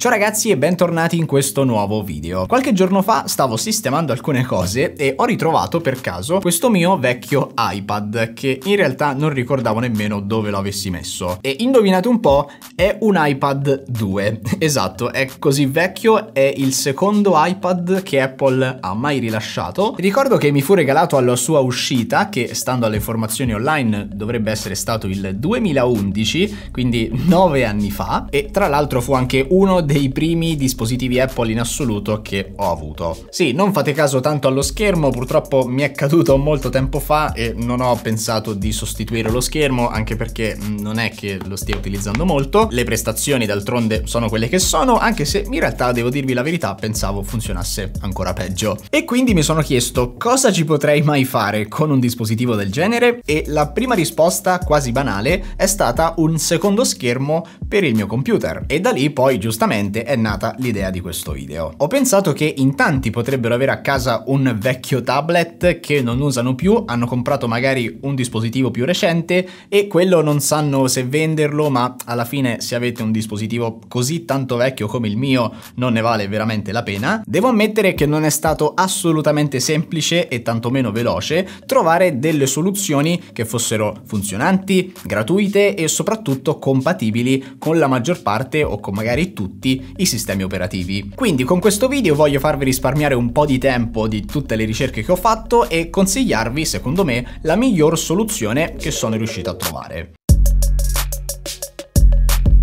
Ciao ragazzi e bentornati in questo nuovo video. Qualche giorno fa stavo sistemando alcune cose e ho ritrovato per caso questo mio vecchio iPad che in realtà non ricordavo nemmeno dove lo avessi messo. E indovinate un po', è un iPad 2. esatto, è così vecchio, è il secondo iPad che Apple ha mai rilasciato. Ricordo che mi fu regalato alla sua uscita, che stando alle informazioni online dovrebbe essere stato il 2011, quindi 9 anni fa, e tra l'altro fu anche uno dei primi dispositivi Apple in assoluto che ho avuto. Sì, non fate caso tanto allo schermo, purtroppo mi è caduto molto tempo fa e non ho pensato di sostituire lo schermo, anche perché mm, non è che lo stia utilizzando molto. Le prestazioni d'altronde sono quelle che sono, anche se in realtà devo dirvi la verità, pensavo funzionasse ancora peggio. E quindi mi sono chiesto cosa ci potrei mai fare con un dispositivo del genere e la prima risposta quasi banale è stata un secondo schermo per il mio computer. E da lì poi giustamente mente è nata l'idea di questo video. Ho pensato che in tanti potrebbero avere a casa un vecchio tablet che non usano più, hanno comprato magari un dispositivo più recente e quello non sanno se venderlo, ma alla fine se avete un dispositivo così tanto vecchio come il mio non ne vale veramente la pena. Devo ammettere che non è stato assolutamente semplice e tantomeno veloce trovare delle soluzioni che fossero funzionanti, gratuite e soprattutto compatibili con la maggior parte o con magari tutti tutti i sistemi operativi. Quindi con questo video voglio farvi risparmiare un po' di tempo di tutte le ricerche che ho fatto e consigliarvi, secondo me, la miglior soluzione che sono riuscito a trovare.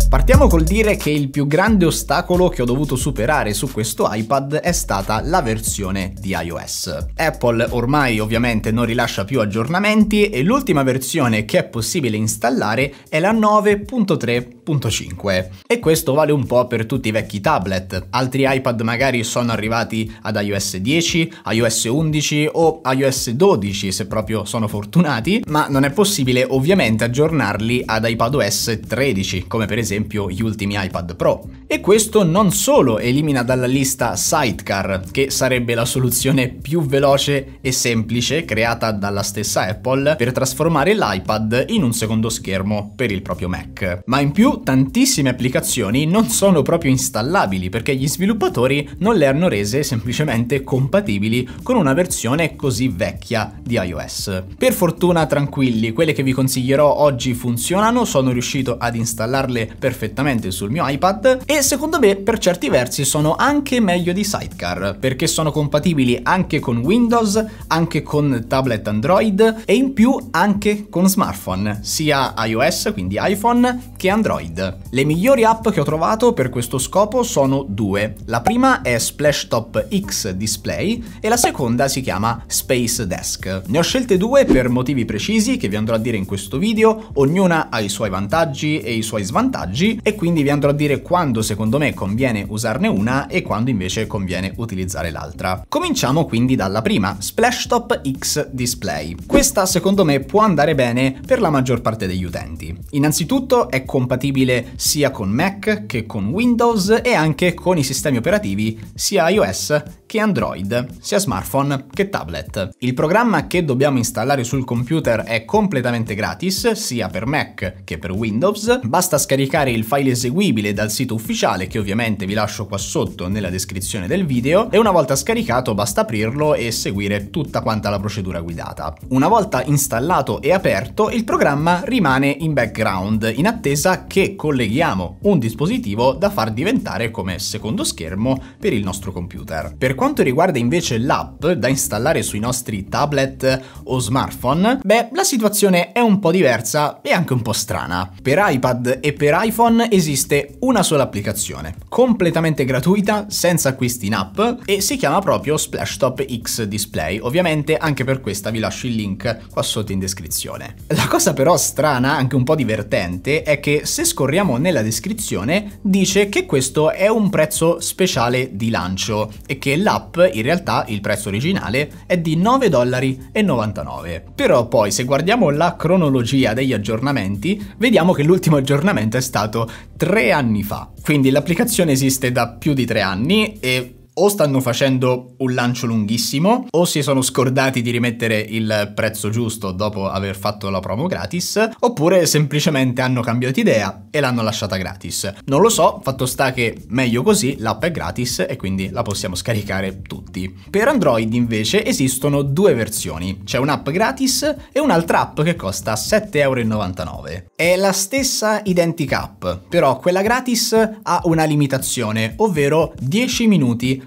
Partiamo col dire che il più grande ostacolo che ho dovuto superare su questo iPad è stata la versione di iOS. Apple ormai ovviamente non rilascia più aggiornamenti e l'ultima versione che è possibile installare è la 9.3 3.5 e questo vale un po' per tutti i vecchi tablet. Altri iPad magari sono arrivati ad iOS 10, iOS 11 o iOS 12 se proprio sono fortunati, ma non è possibile ovviamente aggiornarli ad iPadOS 13 come per esempio gli ultimi iPad Pro. E questo non solo elimina dalla lista Sidecar, che sarebbe la soluzione più veloce e semplice creata dalla stessa Apple per trasformare l'iPad in un secondo schermo per il proprio Mac. Ma in più tantissime applicazioni non sono proprio installabili perché gli sviluppatori non le hanno rese semplicemente compatibili con una versione così vecchia di iOS. Per fortuna tranquilli, quelle che vi consiglierò oggi funzionano, sono riuscito ad installarle perfettamente sul mio iPad e secondo me per certi versi sono anche meglio di Sidecar perché sono compatibili anche con Windows, anche con tablet Android e in più anche con smartphone, sia iOS quindi iPhone che Android slide. Le migliori app che ho trovato per questo scopo sono due. La prima è Splashtop X Display e la seconda si chiama Space Desk. Ne ho scelte due per motivi precisi che vi andrò a dire in questo video, ognuna ha i suoi vantaggi e i suoi svantaggi e quindi vi andrò a dire quando secondo me conviene usarne una e quando invece conviene utilizzare l'altra. Cominciamo quindi dalla prima, Splashtop X Display. Questa secondo me può andare bene per la maggior parte degli utenti. Innanzitutto è compatibile compatibile sia con Mac che con Windows e anche con i sistemi operativi sia iOS che Android, sia smartphone che tablet. Il programma che dobbiamo installare sul computer è completamente gratis, sia per Mac che per Windows. Basta scaricare il file eseguibile dal sito ufficiale, che ovviamente vi lascio qua sotto nella descrizione del video, e una volta scaricato basta aprirlo e seguire tutta quanta la procedura guidata. Una volta installato e aperto, il programma rimane in background, in attesa che che colleghiamo un dispositivo da far diventare come secondo schermo per il nostro computer. Per quanto riguarda invece l'app da installare sui nostri tablet o smartphone, beh, la situazione è un po' diversa e anche un po' strana. Per iPad e per iPhone esiste una sola applicazione, completamente gratuita, senza acquisti in app e si chiama proprio Splashtop X Display. Ovviamente anche per questa vi lascio il link qua sotto in descrizione. La cosa però strana, anche un po' divertente, è che se scorriamo nella descrizione dice che questo è un prezzo speciale di lancio e che l'app in realtà il prezzo originale è di 9,99 dollari. Però poi se guardiamo la cronologia degli aggiornamenti vediamo che l'ultimo aggiornamento è stato tre anni fa. Quindi l'applicazione esiste da più di tre anni e o stanno facendo un lancio lunghissimo o si sono scordati di rimettere il prezzo giusto dopo aver fatto la promo gratis oppure semplicemente hanno cambiato idea e l'hanno lasciata gratis. Non lo so, fatto sta che meglio così l'app è gratis e quindi la possiamo scaricare tutti. Per Android invece esistono due versioni, c'è un'app gratis e un'altra app che costa 7,99€. È la stessa identica app, però quella gratis ha una limitazione, ovvero 10 minuti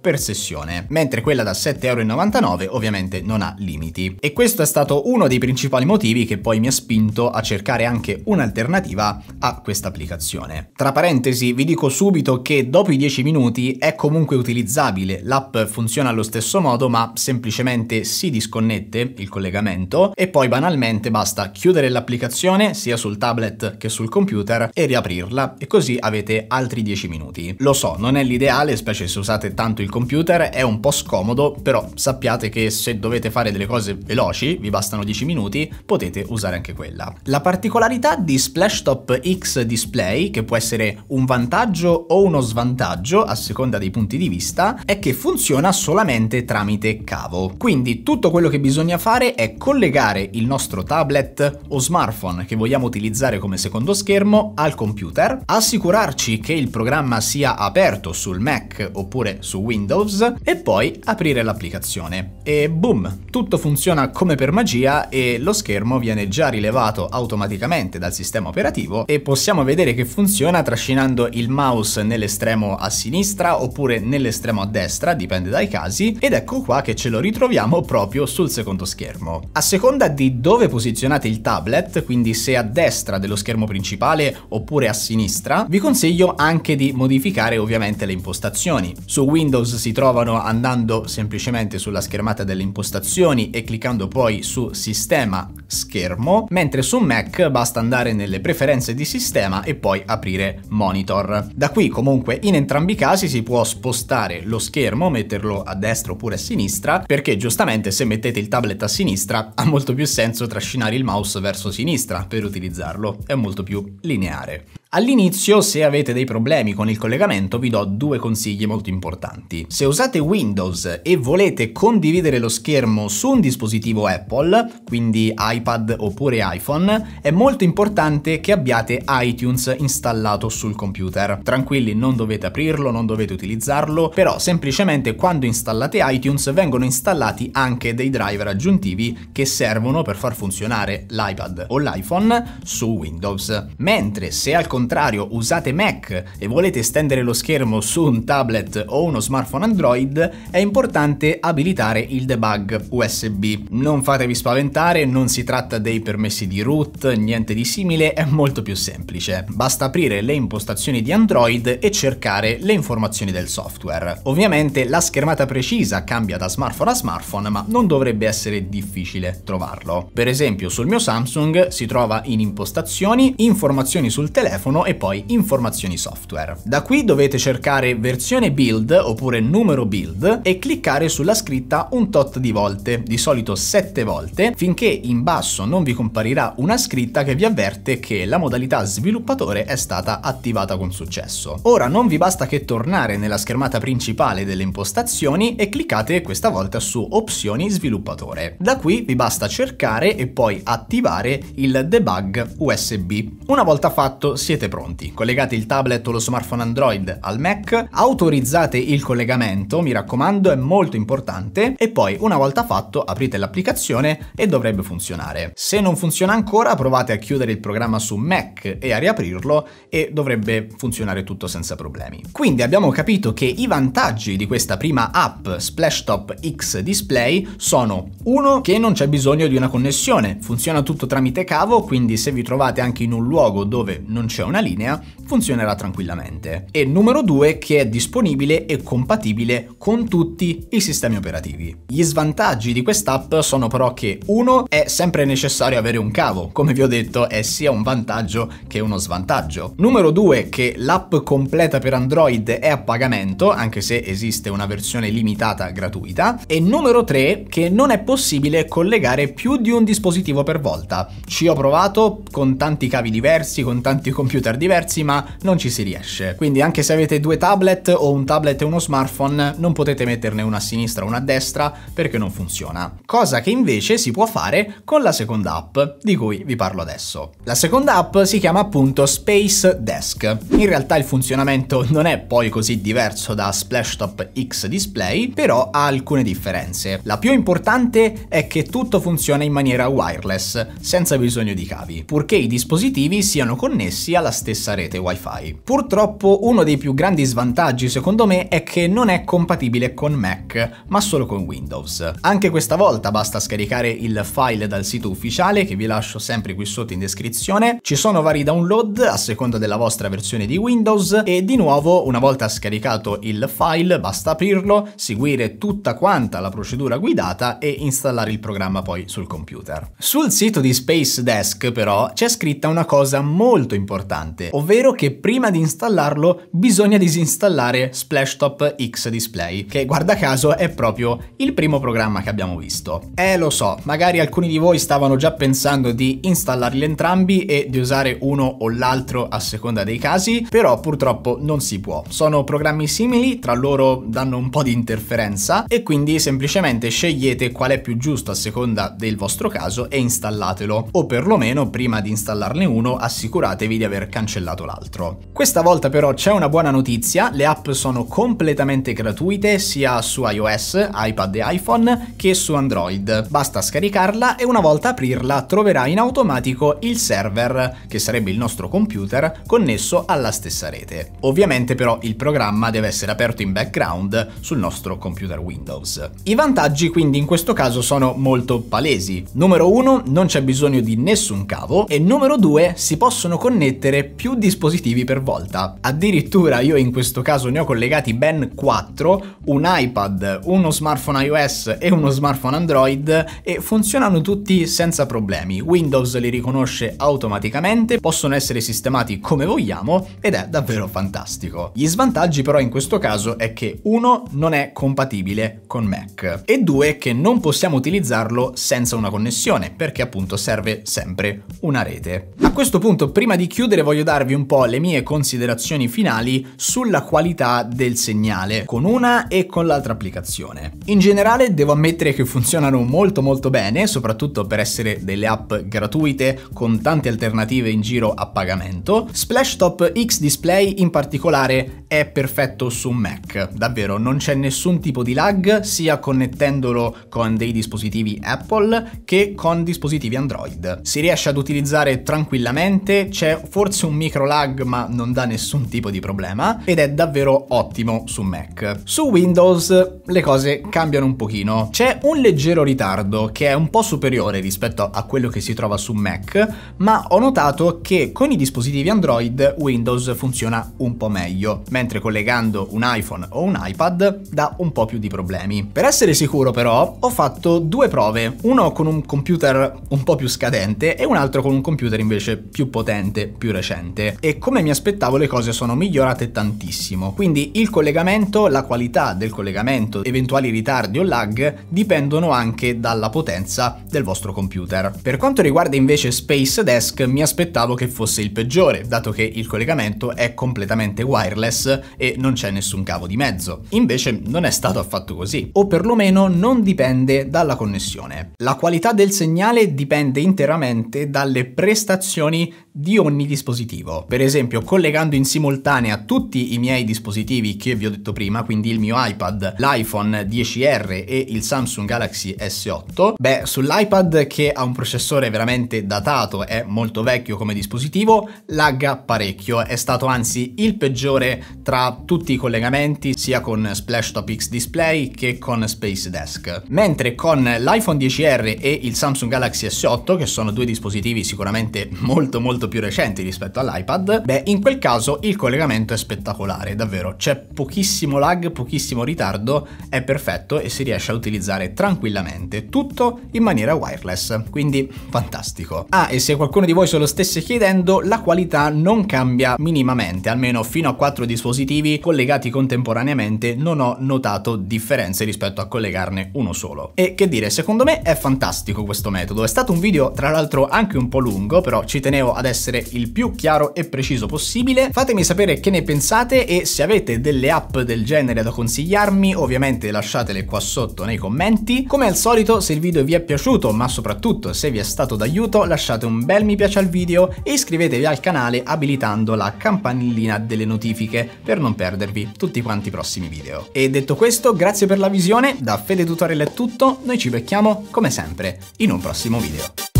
per sessione, mentre quella da 7,99€ ovviamente non ha limiti. E questo è stato uno dei principali motivi che poi mi ha spinto a cercare anche un'alternativa a questa applicazione. Tra parentesi vi dico subito che dopo i 10 minuti è comunque utilizzabile, l'app funziona allo stesso modo ma semplicemente si disconnette il collegamento e poi banalmente basta chiudere l'applicazione sia sul tablet che sul computer e riaprirla e così avete altri 10 minuti. Lo so, non è l'ideale, specie se usate tanto il computer è un po' scomodo, però sappiate che se dovete fare delle cose veloci, vi bastano 10 minuti, potete usare anche quella. La particolarità di Splashtop X Display, che può essere un vantaggio o uno svantaggio a seconda dei punti di vista, è che funziona solamente tramite cavo. Quindi tutto quello che bisogna fare è collegare il nostro tablet o smartphone che vogliamo utilizzare come secondo schermo al computer, assicurarci che il programma sia aperto sul Mac oppure su Windows Windows e poi aprire l'applicazione. E boom, tutto funziona come per magia e lo schermo viene già rilevato automaticamente dal sistema operativo e possiamo vedere che funziona trascinando il mouse nell'estremo a sinistra oppure nell'estremo a destra, dipende dai casi, ed ecco qua che ce lo ritroviamo proprio sul secondo schermo. A seconda di dove posizionate il tablet, quindi se a destra dello schermo principale oppure a sinistra, vi consiglio anche di modificare ovviamente le impostazioni. Su Windows Windows si trovano andando semplicemente sulla schermata delle impostazioni e cliccando poi su sistema schermo, mentre su Mac basta andare nelle preferenze di sistema e poi aprire monitor. Da qui comunque in entrambi i casi si può spostare lo schermo, metterlo a destra oppure a sinistra, perché giustamente se mettete il tablet a sinistra ha molto più senso trascinare il mouse verso sinistra per utilizzarlo, è molto più lineare. All'inizio, se avete dei problemi con il collegamento, vi do due consigli molto importanti. Se usate Windows e volete condividere lo schermo su un dispositivo Apple, quindi iPad oppure iPhone, è molto importante che abbiate iTunes installato sul computer. Tranquilli, non dovete aprirlo, non dovete utilizzarlo, però semplicemente quando installate iTunes vengono installati anche dei driver aggiuntivi che servono per far funzionare l'iPad o l'iPhone su Windows. Mentre se al contrario contrario usate Mac e volete estendere lo schermo su un tablet o uno smartphone Android, è importante abilitare il debug USB. Non fatevi spaventare, non si tratta dei permessi di root, niente di simile, è molto più semplice. Basta aprire le impostazioni di Android e cercare le informazioni del software. Ovviamente la schermata precisa cambia da smartphone a smartphone, ma non dovrebbe essere difficile trovarlo. Per esempio sul mio Samsung si trova in impostazioni, informazioni sul telefono telefono e poi informazioni software. Da qui dovete cercare versione build oppure numero build e cliccare sulla scritta un tot di volte, di solito 7 volte, finché in basso non vi comparirà una scritta che vi avverte che la modalità sviluppatore è stata attivata con successo. Ora non vi basta che tornare nella schermata principale delle impostazioni e cliccate questa volta su opzioni sviluppatore. Da qui vi basta cercare e poi attivare il debug USB. Una volta fatto siete siete pronti. Collegate il tablet o lo smartphone Android al Mac, autorizzate il collegamento, mi raccomando, è molto importante, e poi una volta fatto aprite l'applicazione e dovrebbe funzionare. Se non funziona ancora provate a chiudere il programma su Mac e a riaprirlo e dovrebbe funzionare tutto senza problemi. Quindi abbiamo capito che i vantaggi di questa prima app Splashtop X Display sono 1 che non c'è bisogno di una connessione, funziona tutto tramite cavo, quindi se vi trovate anche in un luogo dove non c'è un una linea, funzionerà tranquillamente. E numero 2 che è disponibile e compatibile con tutti i sistemi operativi. Gli svantaggi di quest'app sono però che 1 è sempre necessario avere un cavo, come vi ho detto è sia un vantaggio che uno svantaggio. Numero 2 che l'app completa per Android è a pagamento, anche se esiste una versione limitata gratuita. E numero 3 che non è possibile collegare più di un dispositivo per volta. Ci ho provato con tanti cavi diversi, con tanti computer computer diversi ma non ci si riesce. Quindi anche se avete due tablet o un tablet e uno smartphone non potete metterne una a sinistra o una a destra perché non funziona. Cosa che invece si può fare con la seconda app di cui vi parlo adesso. La seconda app si chiama appunto Space Desk. In realtà il funzionamento non è poi così diverso da Splashtop X Display, però ha alcune differenze. La più importante è che tutto funziona in maniera wireless, senza bisogno di cavi, purché i dispositivi siano connessi alla dalla stessa rete WiFi. Purtroppo uno dei più grandi svantaggi secondo me è che non è compatibile con Mac, ma solo con Windows. Anche questa volta basta scaricare il file dal sito ufficiale che vi lascio sempre qui sotto in descrizione. Ci sono vari download a seconda della vostra versione di Windows e di nuovo una volta scaricato il file basta aprirlo, seguire tutta quanta la procedura guidata e installare il programma poi sul computer. Sul sito di Space Desk però c'è scritta una cosa molto importante importante, ovvero che prima di installarlo bisogna disinstallare Splashtop X Display, che guarda caso è proprio il primo programma che abbiamo visto. Eh lo so, magari alcuni di voi stavano già pensando di installarli entrambi e di usare uno o l'altro a seconda dei casi, però purtroppo non si può. Sono programmi simili, tra loro danno un po' di interferenza e quindi semplicemente scegliete qual è più giusto a seconda del vostro caso e installatelo, o perlomeno prima di installarne uno assicuratevi di aver aver cancellato l'altro. Questa volta però c'è una buona notizia, le app sono completamente gratuite sia su iOS, iPad e iPhone che su Android. Basta scaricarla e una volta aprirla troverà in automatico il server, che sarebbe il nostro computer, connesso alla stessa rete. Ovviamente però il programma deve essere aperto in background sul nostro computer Windows. I vantaggi quindi in questo caso sono molto palesi. Numero 1 non c'è bisogno di nessun cavo e numero 2 si possono connettere mettere più dispositivi per volta. Addirittura io in questo caso ne ho collegati ben 4, un iPad, uno smartphone iOS e uno smartphone Android e funzionano tutti senza problemi. Windows li riconosce automaticamente, possono essere sistemati come vogliamo ed è davvero fantastico. Gli svantaggi però in questo caso è che uno non è compatibile con Mac e due che non possiamo utilizzarlo senza una connessione perché appunto serve sempre una rete. A questo punto prima di chiudere finire voglio darvi un po' le mie considerazioni finali sulla qualità del segnale, con una e con l'altra applicazione. In generale devo ammettere che funzionano molto molto bene, soprattutto per essere delle app gratuite con tante alternative in giro a pagamento. Splashtop X Display in particolare è perfetto su Mac, davvero non c'è nessun tipo di lag sia connettendolo con dei dispositivi Apple che con dispositivi Android. Si riesce ad utilizzare tranquillamente, c'è forse forse un micro lag ma non dà nessun tipo di problema ed è davvero ottimo su Mac. Su Windows le cose cambiano un pochino. C'è un leggero ritardo che è un po' superiore rispetto a quello che si trova su Mac, ma ho notato che con i dispositivi Android Windows funziona un po' meglio, mentre collegando un iPhone o un iPad dà un po' più di problemi. Per essere sicuro però ho fatto due prove, uno con un computer un po' più scadente e un altro con un computer invece più potente, più recente recente e come mi aspettavo le cose sono migliorate tantissimo, quindi il collegamento, la qualità del collegamento, eventuali ritardi o lag dipendono anche dalla potenza del vostro computer. Per quanto riguarda invece Space Desk mi aspettavo che fosse il peggiore, dato che il collegamento è completamente wireless e non c'è nessun cavo di mezzo. Invece non è stato affatto così, o perlomeno non dipende dalla connessione. La qualità del segnale dipende interamente dalle prestazioni di ogni dispositivo dispositivo. Per esempio, collegando in simultanea tutti i miei dispositivi che vi ho detto prima, quindi il mio iPad, l'iPhone 10R e il Samsung Galaxy S8, beh, sull'iPad che ha un processore veramente datato, è molto vecchio come dispositivo, lagga parecchio, è stato anzi il peggiore tra tutti i collegamenti, sia con Splashtop X Display che con Space Desk. Mentre con l'iPhone 10R e il Samsung Galaxy S8, che sono due dispositivi sicuramente molto molto più recenti rispetto rispetto all'iPad, beh in quel caso il collegamento è spettacolare, davvero c'è pochissimo lag, pochissimo ritardo, è perfetto e si riesce a utilizzare tranquillamente tutto in maniera wireless, quindi fantastico. Ah e se qualcuno di voi se lo stesse chiedendo la qualità non cambia minimamente, almeno fino a quattro dispositivi collegati contemporaneamente non ho notato differenze rispetto a collegarne uno solo. E che dire, secondo me è fantastico questo metodo, è stato un video tra l'altro anche un po' lungo, però ci tenevo ad essere il più più chiaro e preciso possibile. Fatemi sapere che ne pensate e se avete delle app del genere da consigliarmi, ovviamente lasciatele qua sotto nei commenti. Come al solito, se il video vi è piaciuto, ma soprattutto se vi è stato d'aiuto, lasciate un bel mi piace al video e iscrivetevi al canale abilitando la campanellina delle notifiche per non perdervi tutti quanti i prossimi video. E detto questo, grazie per la visione, da Fede Tutorial è tutto, noi ci becchiamo come sempre in un prossimo video.